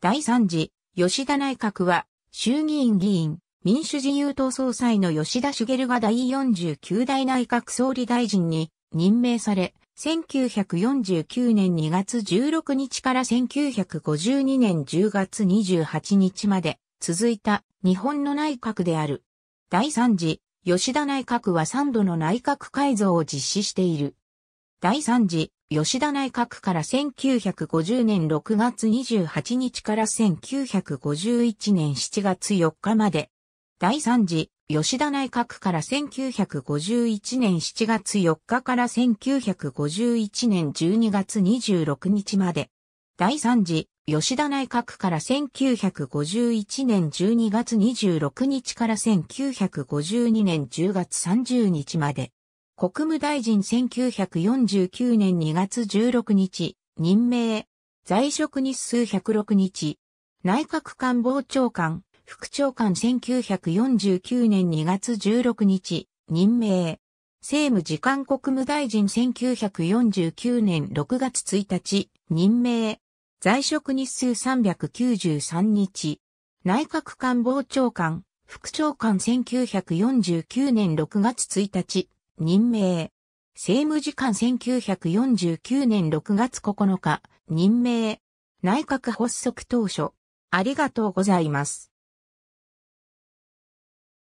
第3次、吉田内閣は、衆議院議員、民主自由党総裁の吉田茂が第49代内閣総理大臣に任命され、1949年2月16日から1952年10月28日まで続いた日本の内閣である。第3次、吉田内閣は3度の内閣改造を実施している。第3次、吉田内閣から1950年6月28日から1951年7月4日まで。第3次、吉田内閣から1951年7月4日から1951年12月26日まで。第3次、吉田内閣から1951年12月26日から1952年10月30日まで。国務大臣1949年2月16日、任命、在職日数106日、内閣官房長官、副長官1949年2月16日、任命、政務次官国務大臣1949年6月1日、任命、在職日数393日、内閣官房長官、副長官1949年6月1日、任命。政務次官1949年6月9日、任命。内閣発足当初。ありがとうございます。